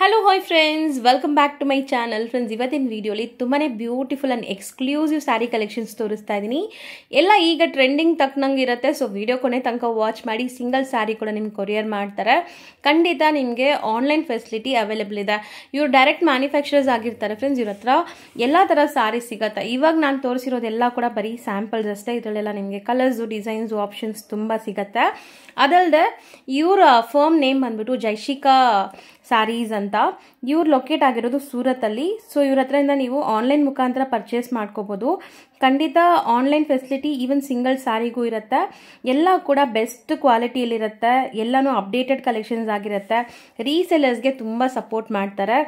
hello hi friends welcome back to my channel friends ಇವತ್ತಿನ ವೀಡಿಯೋಲಿ ತುಂಬಾ beautiful and exclusive sari collections ತೋರಿಸ್ತಾ ಇದ್ದೀನಿ ಎಲ್ಲ ಈಗ ಟ್ರೆಂಡಿಂಗ್ ತಕ್ಕನಂಗೆ ಇರುತ್ತೆ ಸೊ ವಿಡಿಯೋ ಕೊನೆ ತನಕ ವಾಚ್ ಮಾಡಿ ಸಿಂಗಲ್ ಸ್ಯಾರಿ ಕೂಡ ನಿಮ್ಗೆ ಕೊರಿಯರ್ ಮಾಡ್ತಾರೆ ಖಂಡಿತ ನಿಮಗೆ ಆನ್ಲೈನ್ ಫೆಸಿಲಿಟಿ ಅವೈಲೇಬಲ್ ಇದೆ ಇವ್ರು ಡೈರೆಕ್ಟ್ ಮ್ಯಾನುಫ್ಯಾಕ್ಚರರ್ಸ್ ಆಗಿರ್ತಾರೆ ಫ್ರೆಂಡ್ಸ್ ಇವ್ರ ಹತ್ರ ಎಲ್ಲ ಥರ ಸ್ಯಾರಿ ಸಿಗುತ್ತೆ ಇವಾಗ ನಾನು ತೋರಿಸಿರೋದೆಲ್ಲ ಕೂಡ ಬರೀ ಸ್ಯಾಂಪಲ್ಸ್ ಅಷ್ಟೇ ಇದರಲ್ಲೆಲ್ಲ ನಿಮಗೆ ಕಲರ್ಸು ಡಿಸೈನ್ಸು ಆಪ್ಷನ್ಸ್ ತುಂಬ ಸಿಗತ್ತೆ ಅದಲ್ಲದೆ ಇವರ ಫರ್ಮ್ ನೇಮ್ ಬಂದ್ಬಿಟ್ಟು ಜೈಶಿಕಾ ಸ್ಯಾರೀಸ್ ಅಂತ ಇವ್ರು ಲೊಕೇಟ್ ಆಗಿರೋದು ಅಲ್ಲಿ ಸೊ ಇವ್ರ ಹತ್ರದಿಂದ ನೀವು ಆನ್ಲೈನ್ ಮುಖಾಂತರ ಪರ್ಚೇಸ್ ಮಾಡ್ಕೋಬಹುದು ಖಂಡಿತ ಆನ್ಲೈನ್ ಫೆಸಿಲಿಟಿ ಈವನ್ ಸಿಂಗಲ್ ಸ್ಯಾರಿಗೂ ಇರುತ್ತೆ ಎಲ್ಲ ಕೂಡ ಬೆಸ್ಟ್ ಕ್ವಾಲಿಟಿಯಲ್ಲಿರುತ್ತೆ ಎಲ್ಲನೂ ಅಪ್ಡೇಟೆಡ್ ಕಲೆಕ್ಷನ್ಸ್ ಆಗಿರುತ್ತೆ ರೀಸೆಲರ್ಸ್ಗೆ ತುಂಬ ಸಪೋರ್ಟ್ ಮಾಡ್ತಾರೆ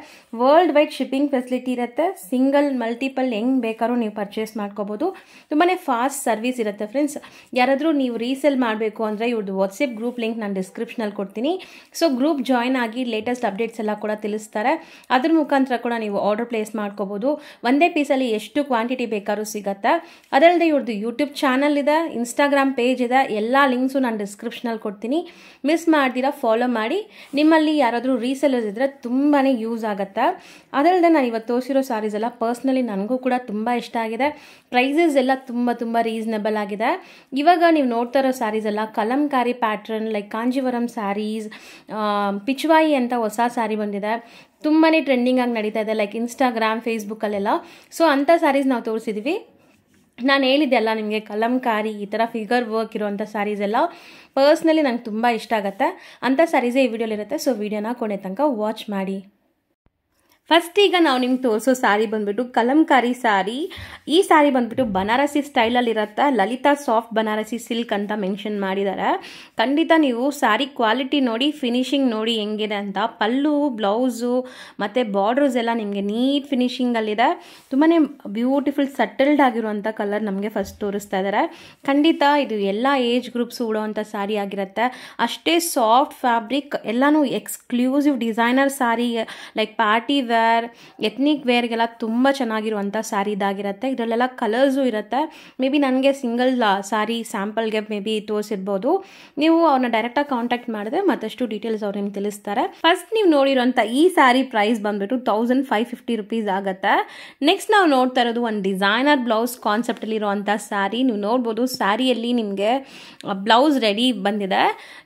ವರ್ಲ್ಡ್ ವೈಡ್ ಶಿಪ್ಪಿಂಗ್ ಫೆಸಿಲಿಟಿ ಇರುತ್ತೆ ಸಿಂಗಲ್ ಮಲ್ಟಿಪಲ್ ಹೆಂಗೆ ಬೇಕಾದ್ರೂ ನೀವು ಪರ್ಚೇಸ್ ಮಾಡ್ಕೋಬೋದು ತುಂಬಾ ಫಾಸ್ಟ್ ಸರ್ವಿಸ್ ಇರುತ್ತೆ ಫ್ರೆಂಡ್ಸ್ ಯಾರಾದರೂ ನೀವು ರೀಸೆಲ್ ಮಾಡಬೇಕು ಅಂದರೆ ಇವ್ರದ್ದು ವಾಟ್ಸಪ್ ಗ್ರೂಪ್ ಲಿಂಕ್ ನಾನು ಡಿಸ್ಕ್ರಿಪ್ಷನಲ್ಲಿ ಕೊಡ್ತೀನಿ ಸೊ ಗ್ರೂಪ್ ಜಾಯ್ನ್ ಆಗಿ ಲೇಟೆಸ್ಟ್ ಅಪ್ಡೇಟ್ಸ್ ಎಲ್ಲ ಕೂಡ ತಿಳಿಸ್ತಾರೆ ಅದ್ರ ಮುಖಾಂತರ ಕೂಡ ನೀವು ಆರ್ಡರ್ ಪ್ಲೇಸ್ ಮಾಡ್ಕೋಬೋದು ಒಂದೇ ಪೀಸಲ್ಲಿ ಎಷ್ಟು ಕ್ವಾಂಟಿಟಿ ಬೇಕಾದ್ರೂ ಸಿಗುತ್ತೆ ಬರುತ್ತೆ ಅದಲ್ಲದೆ ಇವ್ರದ್ದು ಯೂಟ್ಯೂಬ್ ಚಾನಲ್ ಇದೆ ಇನ್ಸ್ಟಾಗ್ರಾಮ್ ಪೇಜ್ ಇದೆ ಎಲ್ಲ ಲಿಂಕ್ಸು ನಾನು ಡಿಸ್ಕ್ರಿಪ್ಷನಲ್ಲಿ ಕೊಡ್ತೀನಿ ಮಿಸ್ ಮಾಡ್ದಿರಾ ಫಾಲೋ ಮಾಡಿ ನಿಮ್ಮಲ್ಲಿ ಯಾರಾದರೂ ರೀಸೆಲರ್ಸ್ ಇದ್ದರೆ ತುಂಬಾ ಯೂಸ್ ಆಗುತ್ತೆ ಅದಲ್ಲದೆ ನಾನು ಇವತ್ತು ತೋರಿಸಿರೋ ಸಾರೀಸ್ ಎಲ್ಲ ಪರ್ಸ್ನಲಿ ನನಗೂ ಕೂಡ ತುಂಬ ಇಷ್ಟ ಆಗಿದೆ ಪ್ರೈಸಸ್ ಎಲ್ಲ ತುಂಬ ತುಂಬ ರೀಸನೇಬಲ್ ಆಗಿದೆ ಇವಾಗ ನೀವು ನೋಡ್ತಾ ಇರೋ ಸ್ಯಾರೀಸ್ ಎಲ್ಲ ಕಲಂಕಾರಿ ಪ್ಯಾಟ್ರನ್ ಲೈಕ್ ಕಾಂಜಿವರಂ ಸ್ಯಾರೀಸ್ ಪಿಚ್ವಾಯಿ ಅಂತ ಹೊಸ ಸ್ಯಾರಿ ಬಂದಿದೆ ತುಂಬಾ ಟ್ರೆಂಡಿಂಗ್ ಆಗಿ ನಡೀತಾ ಇದೆ ಲೈಕ್ ಇನ್ಸ್ಟಾಗ್ರಾಮ್ ಫೇಸ್ಬುಕ್ಕಲ್ಲೆಲ್ಲ ಸೊ ಅಂಥ ಸ್ಯಾರೀಸ್ ನಾವು ತೋರಿಸಿದ್ವಿ ನಾನು ಹೇಳಿದ್ದೆ ಅಲ್ಲ ನಿಮಗೆ ಕಲಂಕಾರಿ ಈ ಥರ ಫಿಗರ್ ವರ್ಕ್ ಇರುವಂಥ ಸ್ಯಾರೀಸ್ ಎಲ್ಲ ಪರ್ಸ್ನಲಿ ನಂಗೆ ತುಂಬ ಇಷ್ಟ ಆಗುತ್ತೆ ಅಂಥ ಸ್ಯಾರೀಸೇ ಈ ವಿಡಿಯೋಲಿರುತ್ತೆ ಸೊ ವಿಡಿಯೋನ ಕೊನೆ ತನಕ ವಾಚ್ ಮಾಡಿ ಫಸ್ಟ್ ಈಗ ನಾವು ನಿಮ್ಗೆ ತೋರಿಸೋ ಸಾರಿ ಬಂದ್ಬಿಟ್ಟು ಕಲಂಕಾರಿ ಸಾರಿ ಈ ಸಾರಿ ಬಂದ್ಬಿಟ್ಟು ಬನಾರಸಿ ಸ್ಟೈಲಲ್ಲಿ ಇರುತ್ತೆ ಲಲಿತಾ ಸಾಫ್ಟ್ ಬನಾರಸಿ ಸಿಲ್ಕ್ ಅಂತ ಮೆನ್ಷನ್ ಮಾಡಿದ್ದಾರೆ ಖಂಡಿತ ನೀವು ಸಾರಿ ಕ್ವಾಲಿಟಿ ನೋಡಿ ಫಿನಿಶಿಂಗ್ ನೋಡಿ ಹೆಂಗಿದೆ ಅಂತ ಪಲ್ಲು ಬ್ಲೌಸು ಮತ್ತು ಬಾರ್ಡರ್ಸ್ ಎಲ್ಲ ನಿಮಗೆ ನೀಟ್ ಫಿನಿಶಿಂಗಲ್ಲಿದೆ ತುಂಬಾ ಬ್ಯೂಟಿಫುಲ್ ಸಟಲ್ಡ್ ಆಗಿರುವಂಥ ಕಲರ್ ನಮಗೆ ಫಸ್ಟ್ ತೋರಿಸ್ತಾ ಇದ್ದಾರೆ ಖಂಡಿತ ಇದು ಎಲ್ಲ ಏಜ್ ಗ್ರೂಪ್ಸ್ ಉಡೋವಂಥ ಸಾರಿ ಆಗಿರುತ್ತೆ ಅಷ್ಟೇ ಸಾಫ್ಟ್ ಫ್ಯಾಬ್ರಿಕ್ ಎಲ್ಲನೂ exclusive designer sari like party wear wear ethnic ವೇರ್ಗೆಲ್ಲ ತುಂಬ ಚೆನ್ನಾಗಿರುವಂಥ ಸ್ಯಾರಿ ಇದಾಗಿರುತ್ತೆ ಇದರಲ್ಲೆಲ್ಲ ಕಲರ್ಸು ಇರುತ್ತೆ ಮೇ ಬಿ ನನಗೆ ಸಿಂಗಲ್ ಸ್ಯಾರಿ ಸ್ಯಾಂಪಲ್ಗೆ ಮೇ ಬಿ ತೋರಿಸಿರ್ಬೋದು ನೀವು ಅವ್ರನ್ನ ಡೈರೆಕ್ಟಾಗಿ ಕಾಂಟ್ಯಾಕ್ಟ್ ಮಾಡಿದ್ರೆ ಮತ್ತಷ್ಟು ಡೀಟೇಲ್ಸ್ ಅವ್ರು ನಿಮ್ಗೆ ತಿಳಿಸ್ತಾರೆ ಫಸ್ಟ್ ನೀವು ನೋಡಿರೋಂಥ ಈ ಸ್ಯಾರಿ ಪ್ರೈಸ್ ಬಂದ್ಬಿಟ್ಟು ತೌಸಂಡ್ ಫೈವ್ ಫಿಫ್ಟಿ ರುಪೀಸ್ ಆಗುತ್ತೆ ನೆಕ್ಸ್ಟ್ ನಾವು ನೋಡ್ತಾ ಇರೋದು ಒಂದು ಡಿಸೈನರ್ ಬ್ಲೌಸ್ ಕಾನ್ಸೆಪ್ಟಲ್ಲಿ ಸ್ಯಾರಿ ನೀವು ನೋಡ್ಬೋದು ಸ್ಯಾರಿಯಲ್ಲಿ ನಿಮಗೆ ಬ್ಲೌಸ್ ರೆಡಿ ಬಂದಿದೆ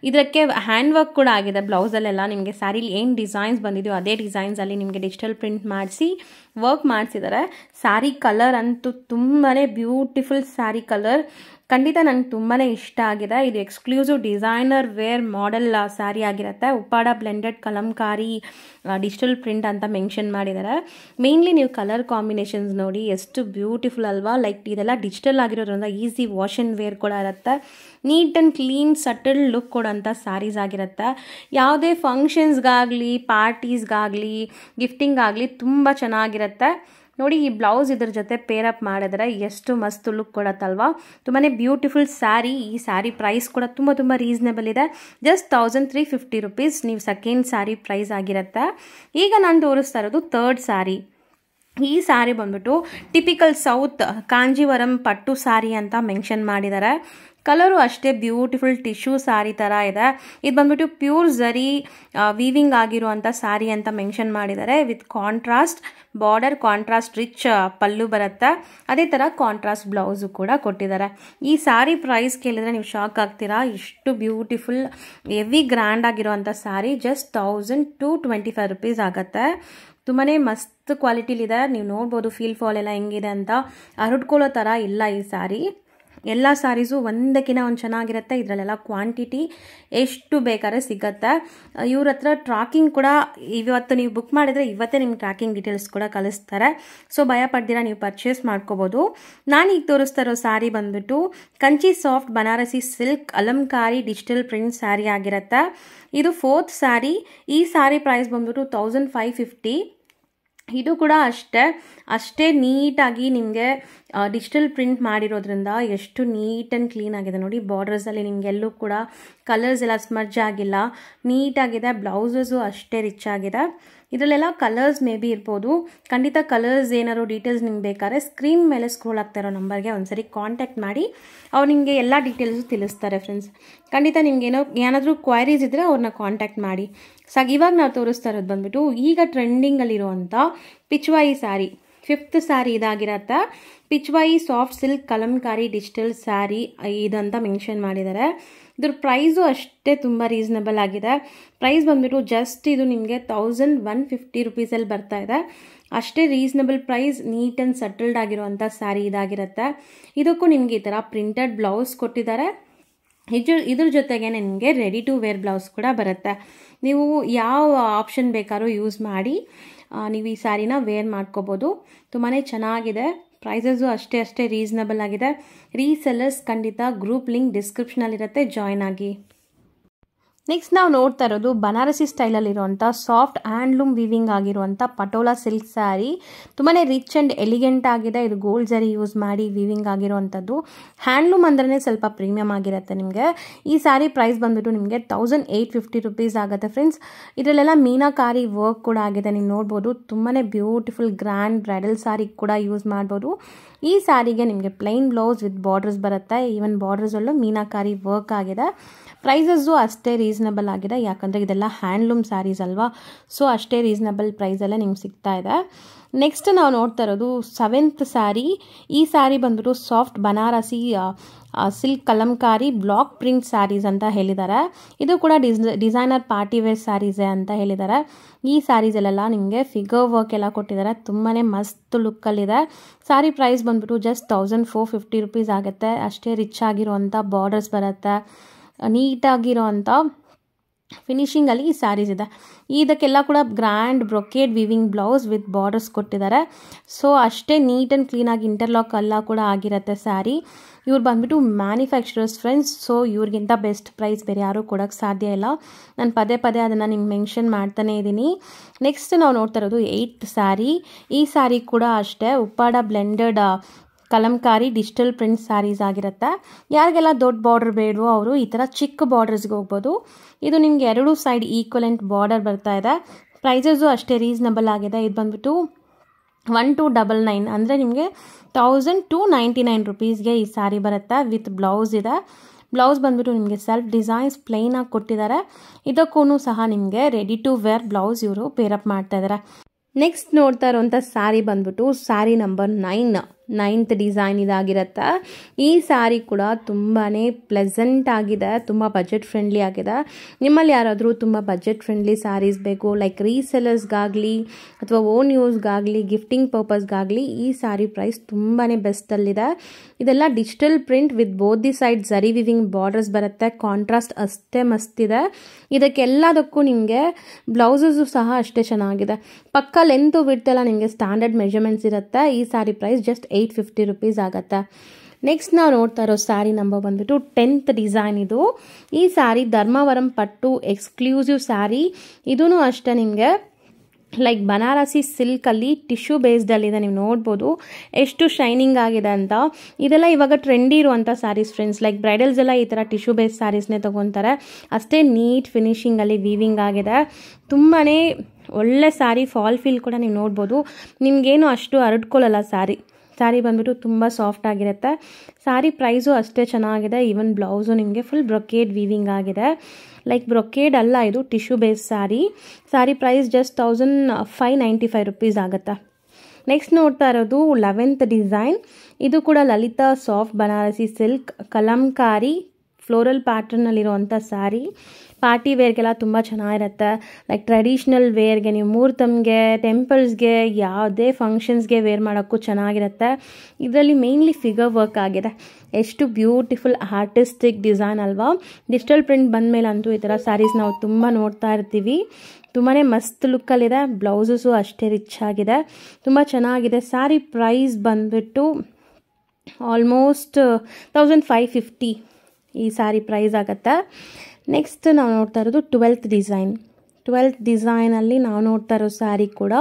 ಇದಕ್ಕೆ ಹ್ಯಾಂಡ್ ವರ್ಕ್ ಕೂಡ ಆಗಿದೆ ಬ್ಲೌಸಲ್ಲೆಲ್ಲ ನಿಮಗೆ ಸ್ಯಾರಿಲಿ ಏನು ಡಿಸೈನ್ಸ್ ಬಂದಿದೆಯೋ ಅದೇ ಡಿಸೈನ್ಸಲ್ಲಿ ನಿಮಗೆ ಡಿಜಿಟಲ್ ಪ್ರಿಂಟ್ ಮಾಡಿಸಿ ವರ್ಕ್ ಮಾಡಿಸಿದ್ದಾರೆ ಸ್ಯಾರಿ ಕಲರ್ ಅಂತೂ ತುಂಬಾ ಬ್ಯೂಟಿಫುಲ್ ಸ್ಯಾರಿ ಕಲರ್ ಖಂಡಿತ ನಂಗೆ ತುಂಬಾ ಇಷ್ಟ ಆಗಿದೆ ಇದು exclusive designer wear model sari ಆಗಿರುತ್ತೆ Uppada blended Kalamkari digital print ಅಂತ ಮೆನ್ಷನ್ ಮಾಡಿದ್ದಾರೆ ಮೇಯ್ನ್ಲಿ ನೀವು ಕಲರ್ ಕಾಂಬಿನೇಷನ್ಸ್ ನೋಡಿ ಎಷ್ಟು ಬ್ಯೂಟಿಫುಲ್ ಅಲ್ವಾ ಲೈಕ್ ಇದೆಲ್ಲ ಡಿಜಿಟಲ್ ಆಗಿರೋದ್ರಿಂದ ಈಸಿ ವಾಶ್ ಆ್ಯಂಡ್ ವೇರ್ ಕೂಡ ಇರುತ್ತೆ neat and clean subtle look ಕೊಡೋಂಥ ಸ್ಯಾರೀಸ್ ಆಗಿರುತ್ತೆ ಯಾವುದೇ ಫಂಕ್ಷನ್ಸ್ಗಾಗಲಿ ಪಾರ್ಟೀಸ್ಗಾಗಲಿ ಗಿಫ್ಟಿಂಗ್ ಆಗಲಿ ತುಂಬ ಚೆನ್ನಾಗಿರುತ್ತೆ ನೋಡಿ ಈ ಬ್ಲೌಸ್ ಇದ್ರ ಜೊತೆ ಪೇರಪ್ ಮಾಡಿದ್ರೆ ಎಷ್ಟು ಮಸ್ತ್ ಲುಕ್ ಕೊಡತ್ತಲ್ವಾ ತುಂಬಾ ಬ್ಯೂಟಿಫುಲ್ ಸ್ಯಾರಿ ಈ ಸ್ಯಾರಿ ಪ್ರೈಸ್ ಕೂಡ ತುಂಬ ತುಂಬ ರೀಸನೇಬಲ್ ಇದೆ just thousand three fifty rupees ನೀವು ಸೆಕೆಂಡ್ ಸ್ಯಾರಿ ಪ್ರೈಸ್ ಆಗಿರುತ್ತೆ ಈಗ ನಾನು ತೋರಿಸ್ತಾ ಇರೋದು ತರ್ಡ್ ಸ್ಯಾರಿ ಈ ಸ್ಯಾರಿ ಬಂದ್ಬಿಟ್ಟು ಟಿಪಿಕಲ್ ಸೌತ್ ಕಾಂಜಿವರಂ ಪಟ್ಟು ಸ್ಯಾರಿ ಅಂತ ಮೆನ್ಷನ್ ಮಾಡಿದ್ದಾರೆ ಕಲರು ಅಷ್ಟೇ ಬ್ಯೂಟಿಫುಲ್ ಟಿಶ್ಯೂ ಸಾರಿ ಥರ ಇದೆ ಇದು ಬಂದ್ಬಿಟ್ಟು ಪ್ಯೂರ್ ಝರಿ ವೀವಿಂಗ್ ಆಗಿರುವಂಥ ಸ್ಯಾರಿ ಅಂತ ಮೆನ್ಷನ್ ಮಾಡಿದ್ದಾರೆ with contrast border contrast rich pallu ಬರುತ್ತೆ ಅದೇ ಥರ ಕಾಂಟ್ರಾಸ್ಟ್ ಬ್ಲೌಸು ಕೂಡ ಕೊಟ್ಟಿದ್ದಾರೆ ಈ ಸ್ಯಾರಿ ಪ್ರೈಸ್ ಕೇಳಿದರೆ ನೀವು ಶಾಕ್ ಆಗ್ತೀರಾ ಇಷ್ಟು ಬ್ಯೂಟಿಫುಲ್ ಹೆವಿ ಗ್ರ್ಯಾಂಡ್ ಆಗಿರುವಂಥ sari just thousand two twenty five rupees ಆಗುತ್ತೆ ತುಂಬಾ ಮಸ್ತ್ ಕ್ವಾಲಿಟಿಲಿದೆ ನೀವು ನೋಡ್ಬೋದು ಫೀಲ್ ಫಾಲ್ ಎಲ್ಲ ಹೆಂಗಿದೆ ಅಂತ ಹರಡ್ಕೊಳ್ಳೋ ಥರ ಇಲ್ಲ ಈ ಸ್ಯಾರಿ ಎಲ್ಲ ಸ್ಯಾರೀಸು ಒಂದಕ್ಕಿಂತ ಒಂದು ಚೆನ್ನಾಗಿರುತ್ತೆ ಇದರಲ್ಲೆಲ್ಲ ಕ್ವಾಂಟಿಟಿ ಎಷ್ಟು ಬೇಕಾದ್ರೆ ಸಿಗತ್ತೆ ಇವ್ರ ಹತ್ರ ಟ್ರಾಕಿಂಗ್ ಕೂಡ ಇವತ್ತು ನೀವು ಬುಕ್ ಮಾಡಿದರೆ ಇವತ್ತೇ ನಿಮ್ಗೆ ಟ್ರ್ಯಾಕಿಂಗ್ ಡೀಟೇಲ್ಸ್ ಕೂಡ ಕಳಿಸ್ತಾರೆ ಸೊ ಭಯ ನೀವು ಪರ್ಚೇಸ್ ಮಾಡ್ಕೋಬೋದು ನಾನು ಈಗ ತೋರಿಸ್ತಾ ಇರೋ ಸ್ಯಾರಿ ಬಂದ್ಬಿಟ್ಟು ಕಂಚಿ ಸಾಫ್ಟ್ ಬನಾರಸಿ ಸಿಲ್ಕ್ ಅಲಂಕಾರಿ ಡಿಜಿಟಲ್ ಪ್ರಿಂಟ್ ಸ್ಯಾರಿ ಆಗಿರುತ್ತೆ ಇದು ಫೋರ್ತ್ ಸ್ಯಾರಿ ಈ ಸ್ಯಾರಿ ಪ್ರೈಸ್ ಬಂದ್ಬಿಟ್ಟು ತೌಸಂಡ್ ಫಿಫ್ಟಿ ಇದು ಕೂಡ ಅಷ್ಟೇ ಅಷ್ಟೇ ನೀಟಾಗಿ ನಿಮಗೆ ಡಿಜಿಟಲ್ ಪ್ರಿಂಟ್ ಮಾಡಿರೋದ್ರಿಂದ ಎಷ್ಟು ನೀಟ್ ಆ್ಯಂಡ್ ಕ್ಲೀನ್ ಆಗಿದೆ ನೋಡಿ ಬಾರ್ಡರ್ಸಲ್ಲಿ ನಿಮಗೆಲ್ಲೂ ಕೂಡ ಕಲರ್ಸ್ ಎಲ್ಲ ಸ್ಮರ್ಜ್ ಆಗಿಲ್ಲ ನೀಟಾಗಿದೆ ಬ್ಲೌಸಸ್ಸು ಅಷ್ಟೇ ರಿಚ್ ಆಗಿದೆ ಇದರಲ್ಲೆಲ್ಲ ಕಲರ್ಸ್ ಮೇ ಬಿ ಇರ್ಬೋದು ಖಂಡಿತ ಕಲರ್ಸ್ ಏನಾದ್ರು ಡೀಟೇಲ್ಸ್ ನಿಮ್ಗೆ ಬೇಕಾದ್ರೆ ಸ್ಕ್ರೀನ್ ಮೇಲೆ ಸ್ಕ್ರೋಲ್ ಆಗ್ತಾ ಇರೋ ನಂಬರ್ಗೆ ಒಂದ್ಸರಿ ಕಾಂಟ್ಯಾಕ್ಟ್ ಮಾಡಿ ಅವ್ರು ನಿಮಗೆ ಎಲ್ಲ ಡೀಟೇಲ್ಸು ತಿಳಿಸ್ತಾರೆ ಫ್ರೆಂಡ್ಸ್ ಖಂಡಿತ ನಿಮ್ಗೆ ಏನೋ ಏನಾದರೂ ಕ್ವೈರೀಸ್ ಇದ್ದರೆ ಅವ್ರನ್ನ ಕಾಂಟ್ಯಾಕ್ಟ್ ಮಾಡಿ ಸಾಕು ಇವಾಗ ನಾವು ತೋರಿಸ್ತಾ ಇರೋದು ಬಂದ್ಬಿಟ್ಟು ಈಗ ಟ್ರೆಂಡಿಂಗಲ್ಲಿರುವಂಥ ಪಿಚ್ವಾಯಿ ಸ್ಯಾರಿ ಫಿಫ್ತ್ ಸ್ಯಾರಿ ಇದಾಗಿರತ್ತೆ Pichwai soft silk Kalamkari digital sari ಇದಂತ ಮೆನ್ಷನ್ ಮಾಡಿದ್ದಾರೆ ಇದ್ರ ಪ್ರೈಸು ಅಷ್ಟೇ ತುಂಬ ರೀಸನಬಲ್ ಆಗಿದೆ ಪ್ರೈಸ್ ಬಂದುಬಿಟ್ಟು ಜಸ್ಟ್ ಇದು ನಿಮಗೆ ತೌಸಂಡ್ ಒನ್ ಫಿಫ್ಟಿ ರುಪೀಸಲ್ಲಿ ಬರ್ತಾ ಇದೆ ಅಷ್ಟೇ reasonable price neat and settled ಆಗಿರುವಂಥ ಸ್ಯಾರಿ ಇದಾಗಿರುತ್ತೆ ಇದಕ್ಕೂ ನಿಮಗೆ ಈ ಥರ ಪ್ರಿಂಟೆಡ್ ಬ್ಲೌಸ್ ಕೊಟ್ಟಿದ್ದಾರೆ ಇದ್ರ ಇದ್ರ ಜೊತೆಗೆ ನಿಮಗೆ ರೆಡಿ ಟು ವೇರ್ ಬ್ಲೌಸ್ ಕೂಡ ಬರುತ್ತೆ ನೀವು ಯಾವ ಆಪ್ಷನ್ ಬೇಕಾದ್ರೂ ಯೂಸ್ ಮಾಡಿ ನೀವು ಈ ಸ್ಯಾರಿನ ವೇರ್ ಮಾಡ್ಕೋಬೋದು ತುಂಬಾ ಚೆನ್ನಾಗಿದೆ ಪ್ರೈಸಸ್ಸು ಅಷ್ಟೇ ಅಷ್ಟೇ ರೀಸನಬಲ್ ಆಗಿದೆ ರೀಸೆಲ್ಲರ್ಸ್ ಖಂಡಿತ ಗ್ರೂಪ್ ಲಿಂಕ್ ಡಿಸ್ಕ್ರಿಪ್ಷನಲ್ಲಿರುತ್ತೆ ಜಾಯ್ನ್ ಆಗಿ ನೆಕ್ಸ್ಟ್ ನಾವು ನೋಡ್ತಾ ಇರೋದು ಬನಾರಸಿ ಸ್ಟೈಲಲ್ಲಿರುವಂಥ ಸಾಫ್ಟ್ ಹ್ಯಾಂಡ್ಲೂಮ್ ವಿವಿಂಗ್ ಆಗಿರುವಂಥ ಪಟೋಲಾ ಸಿಲ್ಕ್ ಸ್ಯಾರಿ ತುಂಬಾ ರಿಚ್ ಆ್ಯಂಡ್ ಎಲಿಗೆಂಟ್ ಆಗಿದೆ ಇದು ಗೋಲ್ಡ್ ಜರಿ ಯೂಸ್ ಮಾಡಿ ವಿವಿಂಗ್ ಆಗಿರುವಂಥದ್ದು ಹ್ಯಾಂಡ್ಲೂಮ್ ಅಂದ್ರೆ ಸ್ವಲ್ಪ ಪ್ರೀಮಿಯಮ್ ಆಗಿರುತ್ತೆ ನಿಮಗೆ ಈ ಸ್ಯಾರಿ ಪ್ರೈಸ್ ಬಂದ್ಬಿಟ್ಟು ನಿಮಗೆ ತೌಸಂಡ್ ಏಯ್ಟ್ ಫಿಫ್ಟಿ ರುಪೀಸ್ ಆಗುತ್ತೆ ಫ್ರೆಂಡ್ಸ್ ಇದರಲ್ಲೆಲ್ಲ ಮೀನಾಕಾರಿ ವರ್ಕ್ ಕೂಡ ಆಗಿದೆ ನೀವು ನೋಡ್ಬೋದು ತುಂಬಾ ಬ್ಯೂಟಿಫುಲ್ ಗ್ರ್ಯಾಂಡ್ ಬ್ರೈಡಲ್ ಸ್ಯಾರಿ ಕೂಡ ಯೂಸ್ ಮಾಡ್ಬೋದು ಈ ಸ್ಯಾರಿಗೆ ನಿಮಗೆ ಪ್ಲೈನ್ ಬ್ಲೌಸ್ ವಿತ್ ಬಾರ್ಡರ್ಸ್ ಬರುತ್ತೆ ಈವನ್ ಬಾರ್ಡರ್ಸಲ್ಲೂ ಮೀನಾಕಾರಿ ವರ್ಕ್ ಆಗಿದೆ ಪ್ರೈಸಸ್ಸು ಅಷ್ಟೇ ರೀಸನಬಲ್ ಆಗಿದೆ ಯಾಕಂದರೆ ಇದೆಲ್ಲ ಹ್ಯಾಂಡ್ಲೂಮ್ ಸ್ಯಾರೀಸ್ ಅಲ್ವಾ ಸೊ ಅಷ್ಟೇ ರೀಸನಬಲ್ ಪ್ರೈಸಲ್ಲೇ ನಿಮ್ಗೆ ಸಿಗ್ತಾ ಇದೆ ನೆಕ್ಸ್ಟ್ ನಾವು ನೋಡ್ತಾ ಇರೋದು ಸೆವೆಂತ್ ಸ್ಯಾರಿ ಈ ಸ್ಯಾರಿ ಬಂದ್ಬಿಟ್ಟು soft Banarasi silk Kalamkari block print saris ಅಂತ ಹೇಳಿದ್ದಾರೆ ಇದು ಕೂಡ ಡಿಸ್ ಡಿಸೈನರ್ ಪಾರ್ಟಿ ವೇರ್ ಸ್ಯಾರೀಸೆ ಅಂತ ಹೇಳಿದ್ದಾರೆ ಈ ಸ್ಯಾರೀಸಲ್ಲೆಲ್ಲ ನಿಮಗೆ ಫಿಗರ್ ವರ್ಕ್ ಎಲ್ಲ ಕೊಟ್ಟಿದ್ದಾರೆ ತುಂಬಾ ಮಸ್ತ್ ಲುಕ್ಕಲ್ಲಿದೆ ಸ್ಯಾರಿ ಪ್ರೈಸ್ ಬಂದ್ಬಿಟ್ಟು just thousand four fifty rupees ಆಗುತ್ತೆ ಅಷ್ಟೇ ರಿಚ್ ಆಗಿರುವಂಥ ಬಾರ್ಡರ್ಸ್ ಬರುತ್ತೆ ನೀಟಾಗಿರೋ ಅಂಥ ಫಿನಿಷಿಂಗಲ್ಲಿ ಈ ಸ್ಯಾರೀಸ್ ಇದೆ ಇದಕ್ಕೆಲ್ಲ ಕೂಡ grand brocade weaving blouse with borders ಕೊಟ್ಟಿದ್ದಾರೆ ಸೊ ಅಷ್ಟೇ ನೀಟ್ ಆ್ಯಂಡ್ ಕ್ಲೀನಾಗಿ ಇಂಟರ್ಲಾಕ್ ಎಲ್ಲ ಕೂಡ ಆಗಿರುತ್ತೆ ಸ್ಯಾರಿ ಇವ್ರು ಬಂದುಬಿಟ್ಟು ಮ್ಯಾನುಫ್ಯಾಕ್ಚರರ್ಸ್ ಫ್ರೆಂಡ್ಸ್ ಸೊ ಇವ್ರಿಗಿಂತ ಬೆಸ್ಟ್ ಪ್ರೈಸ್ ಬೇರೆ ಯಾರೂ ಕೊಡೋಕ್ಕೆ ಸಾಧ್ಯ ಇಲ್ಲ ನಾನು ಪದೇ ಪದೇ ಅದನ್ನು ನಿಮ್ಗೆ ಮೆನ್ಷನ್ ಮಾಡ್ತಾನೇ ಇದ್ದೀನಿ ನೆಕ್ಸ್ಟ್ ನಾವು ನೋಡ್ತಾ ಇರೋದು ಏಯ್ತ್ ಸ್ಯಾರಿ ಈ ಸ್ಯಾರಿ ಕೂಡ ಅಷ್ಟೇ Uppada blended Kalamkari digital print saris ಆಗಿರುತ್ತೆ ಯಾರಿಗೆಲ್ಲ ದೊಡ್ಡ ಬಾರ್ಡರ್ ಬೇಡವೋ ಅವರು ಈ ಥರ ಚಿಕ್ಕ ಬಾರ್ಡರ್ಸ್ಗೆ ಹೋಗ್ಬೋದು ಇದು ನಿಮಗೆ ಎರಡೂ ಸೈಡ್ ಈಕ್ವಲೆಂಟ್ ಬಾರ್ಡರ್ ಬರ್ತಾ ಇದೆ ಪ್ರೈಸಸ್ಸು ಅಷ್ಟೇ ರೀಸ್ನಬಲ್ ಆಗಿದೆ ಇದು ಬಂದುಬಿಟ್ಟು ಒನ್ ಟು ಡಬಲ್ ನೈನ್ ಅಂದರೆ ನಿಮಗೆ ತೌಸಂಡ್ ಟು ನೈಂಟಿ ನೈನ್ ರುಪೀಸ್ಗೆ ಈ ಸ್ಯಾರಿ ಬರುತ್ತೆ ವಿತ್ ಬ್ಲೌಸ್ ಇದೆ ಬ್ಲೌಸ್ ಬಂದ್ಬಿಟ್ಟು ನಿಮಗೆ ಸೆಲ್ಫ್ ಡಿಸೈನ್ಸ್ ಪ್ಲೈನಾಗಿ ಕೊಟ್ಟಿದ್ದಾರೆ ಇದಕ್ಕೂ ಸಹ ನಿಮಗೆ ರೆಡಿ ಟು ವೇರ್ ಬ್ಲೌಸ್ ಇವರು ಪೇರಪ್ ಮಾಡ್ತಾ ಇದ್ದಾರೆ ನೆಕ್ಸ್ಟ್ ನೋಡ್ತಾ ಇರುವಂಥ ಸ್ಯಾರಿ ಬಂದ್ಬಿಟ್ಟು sari number nine ninth design ಇದಾಗಿರುತ್ತೆ ಈ ಸ್ಯಾರಿ ಕೂಡ ತುಂಬಾ ಪ್ಲೆಸೆಂಟ್ ಆಗಿದೆ ತುಂಬ ಬಜೆಟ್ ಫ್ರೆಂಡ್ಲಿ ಆಗಿದೆ ನಿಮ್ಮಲ್ಲಿ ಯಾರಾದರೂ ತುಂಬ ಬಜೆಟ್ ಫ್ರೆಂಡ್ಲಿ ಸ್ಯಾರೀಸ್ ಬೇಕು ಲೈಕ್ ರೀಸೆಲರ್ಸ್ಗಾಗಲಿ ಅಥವಾ ಓನ್ ಯೂಸ್ಗಾಗಲಿ ಗಿಫ್ಟಿಂಗ್ ಪರ್ಪಸ್ಗಾಗಲಿ ಈ ಸ್ಯಾರಿ ಪ್ರೈಸ್ ತುಂಬಾ ಬೆಸ್ಟಲ್ಲಿದೆ ಇದೆಲ್ಲ digital print with both the side zari weaving borders ಬರುತ್ತೆ ಕಾಂಟ್ರಾಸ್ಟ್ ಅಷ್ಟೇ ಮಸ್ತಿದೆ ಇದಕ್ಕೆಲ್ಲದಕ್ಕೂ ನಿಮಗೆ ಬ್ಲೌಸಸ್ಸು ಸಹ ಅಷ್ಟೇ ಚೆನ್ನಾಗಿದೆ ಪಕ್ಕ ಲೆಂತು ಬಿಡ್ತೆಲ್ಲ ನಿಮಗೆ ಸ್ಟ್ಯಾಂಡರ್ಡ್ ಮೆಜರ್ಮೆಂಟ್ಸ್ ಇರುತ್ತೆ ಈ sari price just eight fifty rupees ಆಗುತ್ತೆ ನೆಕ್ಸ್ಟ್ ನಾವು ನೋಡ್ತಾ ಇರೋ ಸ್ಯಾರಿ ನಂಬರ್ ಬಂದ್ಬಿಟ್ಟು ಟೆಂತ್ ಡಿಸೈನ್ ಇದು ಈ ಸ್ಯಾರಿ ಧರ್ಮವರಂ ಪಟ್ಟು ಎಕ್ಸ್ಕ್ಲೂಸಿವ್ ಸ್ಯಾರಿ ಇದೂ ಅಷ್ಟೇ ನಿಮಗೆ ಲೈಕ್ ಬನಾರಸಿ ಸಿಲ್ಕಲ್ಲಿ ಟಿಶ್ಯೂ ಬೇಸ್ಡಲ್ಲಿದೆ ನೀವು ನೋಡ್ಬೋದು ಎಷ್ಟು ಶೈನಿಂಗ್ ಆಗಿದೆ ಅಂತ ಇದೆಲ್ಲ ಇವಾಗ ಟ್ರೆಂಡಿ ಇರುವಂಥ ಸ್ಯಾರೀಸ್ ಫ್ರೆಂಡ್ಸ್ ಲೈಕ್ ಬ್ರೈಡಲ್ಸ್ ಎಲ್ಲ ಈ ಥರ ಟಿಶ್ಯೂ ಬೇಸ್ ಸ್ಯಾರೀಸ್ನೇ ತೊಗೊತಾರೆ ಅಷ್ಟೇ ನೀಟ್ ಫಿನಿಶಿಂಗಲ್ಲಿ ವೀವಿಂಗ್ ಆಗಿದೆ ತುಂಬಾ ಒಳ್ಳೆ ಸ್ಯಾರಿ ಫಾಲ್ ಫೀಲ್ ಕೂಡ ನೀವು ನೋಡ್ಬೋದು ನಿಮಗೇನು ಅಷ್ಟು ಹರಡ್ಕೊಳ್ಳಲ್ಲ ಸ್ಯಾರಿ ಸ್ಯಾರಿ ಬಂದ್ಬಿಟ್ಟು ತುಂಬ ಸಾಫ್ಟ್ ಆಗಿರುತ್ತೆ ಸ್ಯಾರಿ ಪ್ರೈಸು ಅಷ್ಟೇ ಚೆನ್ನಾಗಿದೆ ಈವನ್ ಬ್ಲೌಸು ನಿಮಗೆ ಫುಲ್ ಬ್ರೊಕೇಡ್ ವೀವಿಂಗ್ ಆಗಿದೆ ಲೈಕ್ ಬ್ರೊಕೇಡ್ ಅಲ್ಲ ಇದು tissue base sari sari price just thousand five ninety five rupees ಆಗುತ್ತೆ ನೆಕ್ಸ್ಟ್ ನೋಡ್ತಾ ಇರೋದು ಲೆವೆಂತ್ ಡಿಸೈನ್ ಇದು ಕೂಡ Lalitha soft Banarasi silk Kalamkari floral ಪ್ಯಾಟರ್ನಲ್ಲಿರುವಂಥ ಸ್ಯಾರಿ ಪಾರ್ಟಿ ವೇರ್ಗೆಲ್ಲ ತುಂಬ ಚೆನ್ನಾಗಿರುತ್ತೆ ಲೈಕ್ ಟ್ರೆಡಿಷ್ನಲ್ ವೇರ್ಗೆ ನೀವು ಮೂರ್ತಮ್ಗೆ ಟೆಂಪಲ್ಸ್ಗೆ ಯಾವುದೇ ಫಂಕ್ಷನ್ಸ್ಗೆ ವೇರ್ ಮಾಡೋಕ್ಕೂ ಚೆನ್ನಾಗಿರುತ್ತೆ ಇದರಲ್ಲಿ ಮೇಯ್ನ್ಲಿ ಫಿಗರ್ ವರ್ಕ್ ಆಗಿದೆ ಎಷ್ಟು ಬ್ಯೂಟಿಫುಲ್ ಆರ್ಟಿಸ್ಟಿಕ್ ಡಿಸೈನ್ ಅಲ್ವಾ ಡಿಜಿಟಲ್ ಪ್ರಿಂಟ್ ಬಂದಮೇಲೆ ಅಂತೂ ಈ ಥರ ಸ್ಯಾರೀಸ್ ನಾವು ತುಂಬ ನೋಡ್ತಾ ಇರ್ತೀವಿ ತುಂಬಾ ಮಸ್ತ್ ಲುಕ್ಕಲ್ಲಿದೆ ಬ್ಲೌಸಸ್ಸು ಅಷ್ಟೇ ರಿಚ್ ಆಗಿದೆ ತುಂಬ ಚೆನ್ನಾಗಿದೆ ಸ್ಯಾರಿ ಪ್ರೈಸ್ ಬಂದುಬಿಟ್ಟು ಆಲ್ಮೋಸ್ಟ್ ತೌಸಂಡ್ ಫೈವ್ ಫಿಫ್ಟಿ ಈ ಸ್ಯಾರಿ ಪ್ರೈಸ್ ಆಗುತ್ತೆ ನೆಕ್ಸ್ಟ್ ನಾವು ನೋಡ್ತಾ ಇರೋದು ಟ್ವೆಲ್ತ್ ಡಿಸೈನ್ ಟ್ವೆಲ್ತ್ ಡಿಸೈನಲ್ಲಿ ನಾವು ನೋಡ್ತಾ ಇರೋ ಸ್ಯಾರಿ ಕೂಡ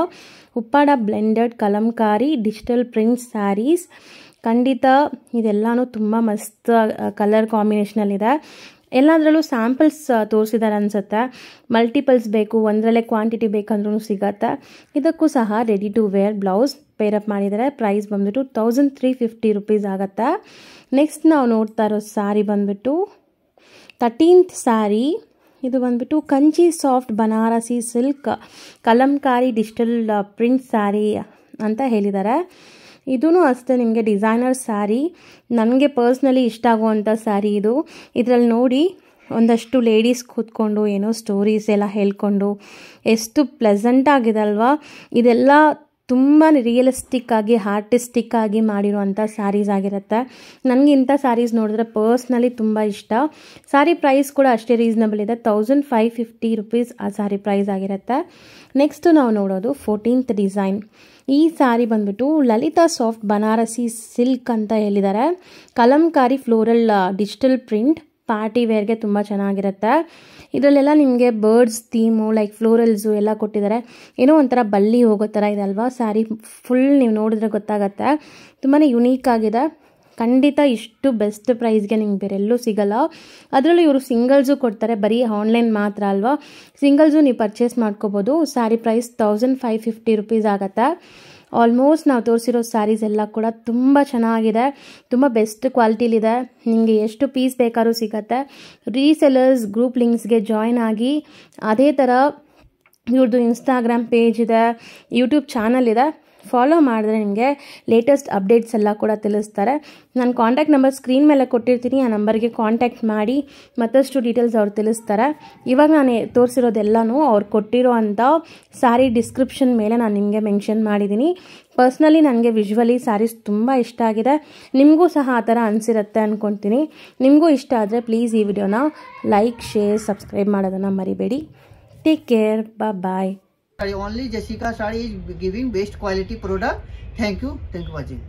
Uppada blended Kalamkari digital print saris ಖಂಡಿತ ಇದೆಲ್ಲನೂ ತುಂಬ ಮಸ್ತ್ ಕಲರ್ ಕಾಂಬಿನೇಷನಲ್ಲಿದೆ ಎಲ್ಲದರಲ್ಲೂ ಸ್ಯಾಂಪಲ್ಸ್ ತೋರಿಸಿದ್ದಾರೆ ಅನಿಸುತ್ತೆ ಮಲ್ಟಿಪಲ್ಸ್ ಬೇಕು ಒಂದರಲ್ಲೇ ಕ್ವಾಂಟಿಟಿ ಬೇಕಂದ್ರೂ ಸಿಗತ್ತೆ ಇದಕ್ಕೂ ಸಹ ready to wear blouse pair up ಮಾಡಿದ್ದಾರೆ ಪ್ರೈಸ್ ಬಂದುಬಿಟ್ಟು ತೌಸಂಡ್ ತ್ರೀ ಫಿಫ್ಟಿ ರುಪೀಸ್ ಆಗುತ್ತೆ ನೆಕ್ಸ್ಟ್ ನಾವು ನೋಡ್ತಾ ಇರೋ ಸ್ಯಾರಿ ಬಂದುಬಿಟ್ಟು ತರ್ಟೀನ್ತ್ ಸ್ಯಾರಿ ಇದು ಬಂದುಬಿಟ್ಟು Kanchi soft Banarasi silk Kalamkari digital print sari ಅಂತ ಹೇಳಿದ್ದಾರೆ ಇದೂ ಅಷ್ಟೇ ನಿಮಗೆ ಡಿಸೈನರ್ ಸ್ಯಾರಿ ನನಗೆ ಪರ್ಸ್ನಲಿ ಇಷ್ಟ ಆಗುವಂಥ ಸ್ಯಾರಿ ಇದು ಇದರಲ್ಲಿ ನೋಡಿ ಒಂದಷ್ಟು ಲೇಡೀಸ್ ಕೂತ್ಕೊಂಡು ಏನೋ ಸ್ಟೋರೀಸ್ ಎಲ್ಲ ಹೇಳ್ಕೊಂಡು ಎಷ್ಟು ಪ್ಲೆಸೆಂಟ್ ಆಗಿದೆ ಅಲ್ವಾ ಇದೆಲ್ಲ ತುಂಬ ರಿಯಲಿಸ್ಟಿಕ್ ಆಗಿ ಆರ್ಟಿಸ್ಟಿಕ್ ಆಗಿ ಮಾಡಿರುವಂಥ ಸ್ಯಾರೀಸ್ ಆಗಿರುತ್ತೆ ನನಗೆ ಇಂಥ ಸ್ಯಾರೀಸ್ ನೋಡಿದ್ರೆ ಪರ್ಸ್ನಲಿ ತುಂಬ ಇಷ್ಟ ಸ್ಯಾರಿ ಪ್ರೈಸ್ ಕೂಡ ಅಷ್ಟೇ ರೀಸನಬಲ್ ಇದೆ ತೌಸಂಡ್ ಫೈವ್ ಫಿಫ್ಟಿ ರುಪೀಸ್ ಆ ಸ್ಯಾರಿ ಪ್ರೈಸ್ ಆಗಿರುತ್ತೆ ನೆಕ್ಸ್ಟು ನಾವು ನೋಡೋದು ಫೋರ್ಟೀನ್ತ್ ಡಿಸೈನ್ ಈ ಸ್ಯಾರಿ ಬಂದ್ಬಿಟ್ಟು ಲಲಿತಾ ಸಾಫ್ಟ್ ಬನಾರಸಿ ಸಿಲ್ಕ್ ಅಂತ ಹೇಳಿದ್ದಾರೆ Kalamkari floral digital print party ವೇರ್ಗೆ ತುಂಬ ಚೆನ್ನಾಗಿರುತ್ತೆ ಇದರಲ್ಲೆಲ್ಲ ನಿಮಗೆ ಬರ್ಡ್ಸ್ ಥೀಮು ಲೈಕ್ ಫ್ಲೋರಲ್ಸು ಎಲ್ಲ ಕೊಟ್ಟಿದ್ದಾರೆ ಏನೋ ಒಂಥರ ಬಲ್ಲಿ ಹೋಗೋ ಥರ ಇದೆ ಅಲ್ವಾ ಸ್ಯಾರಿ ಫುಲ್ ನೀವು ನೋಡಿದ್ರೆ ಗೊತ್ತಾಗತ್ತೆ ತುಂಬಾ ಯುನೀಕ್ ಆಗಿದೆ ಖಂಡಿತ ಇಷ್ಟು ಬೆಸ್ಟ್ ಪ್ರೈಸ್ಗೆ ನಿಮ್ಗೆ ಬೇರೆಲ್ಲೂ ಸಿಗಲ್ಲ ಅದರಲ್ಲೂ ಇವರು ಸಿಂಗಲ್ಸು ಕೊಡ್ತಾರೆ ಬರೀ ಆನ್ಲೈನ್ ಮಾತ್ರ ಅಲ್ವಾ ಸಿಂಗಲ್ಸು ನೀವು ಪರ್ಚೇಸ್ ಮಾಡ್ಕೋಬೋದು sari price thousand five fifty rupees ಆಗುತ್ತೆ ಆಲ್ಮೋಸ್ಟ್ ನಾವು ತೋರಿಸಿರೋ ಸ್ಯಾರೀಸ್ ಎಲ್ಲ ಕೂಡ ತುಂಬ ಚೆನ್ನಾಗಿದೆ ತುಂಬ ಬೆಸ್ಟ್ ಕ್ವಾಲಿಟಿಲಿದೆ ನಿಮಗೆ ಎಷ್ಟು ಪೀಸ್ ಬೇಕಾದ್ರೂ ಸಿಗತ್ತೆ ರೀಸೆಲರ್ಸ್ ಗ್ರೂಪ್ ಲಿಂಕ್ಸ್ಗೆ ಜಾಯ್ನ್ ಆಗಿ ಅದೇ ಥರ ಇವ್ರದ್ದು ಇನ್ಸ್ಟಾಗ್ರಾಮ್ ಪೇಜ್ ಇದೆ ಯೂಟ್ಯೂಬ್ ಚಾನಲ್ ಇದೆ ಫಾಲೋ ಮಾಡಿದ್ರೆ ನಿಮಗೆ ಲೇಟೆಸ್ಟ್ ಅಪ್ಡೇಟ್ಸ್ ಎಲ್ಲ ಕೂಡ ತಿಳಿಸ್ತಾರೆ ನಾನು ಕಾಂಟ್ಯಾಕ್ಟ್ ನಂಬರ್ ಸ್ಕ್ರೀನ್ ಮೇಲೆ ಕೊಟ್ಟಿರ್ತೀನಿ ಆ ನಂಬರ್ಗೆ ಕಾಂಟ್ಯಾಕ್ಟ್ ಮಾಡಿ ಮತ್ತಷ್ಟು ಡೀಟೇಲ್ಸ್ ಅವ್ರು ತಿಳಿಸ್ತಾರೆ ಇವಾಗ ನಾನು ತೋರಿಸಿರೋದೆಲ್ಲನೂ ಅವ್ರು ಕೊಟ್ಟಿರೋ ಅಂಥ ಸ್ಯಾರಿ ಡಿಸ್ಕ್ರಿಪ್ಷನ್ ಮೇಲೆ ನಾನು ನಿಮಗೆ ಮೆನ್ಷನ್ ಮಾಡಿದ್ದೀನಿ ಪರ್ಸ್ನಲಿ ನನಗೆ ವಿಶ್ವಲಿ ಸ್ಯಾರೀಸ್ ತುಂಬ ಇಷ್ಟ ಆಗಿದೆ ನಿಮಗೂ ಸಹ ಆ ಥರ ಅನಿಸಿರುತ್ತೆ ಅಂದ್ಕೊತೀನಿ ನಿಮಗೂ ಇಷ್ಟ ಆದರೆ ಪ್ಲೀಸ್ ಈ ವಿಡಿಯೋನ ಲೈಕ್ ಶೇರ್ ಸಬ್ಸ್ಕ್ರೈಬ್ ಮಾಡೋದನ್ನು ಮರಿಬೇಡಿ take care bye sari only Jessica sari is giving best quality product thank you thank you watching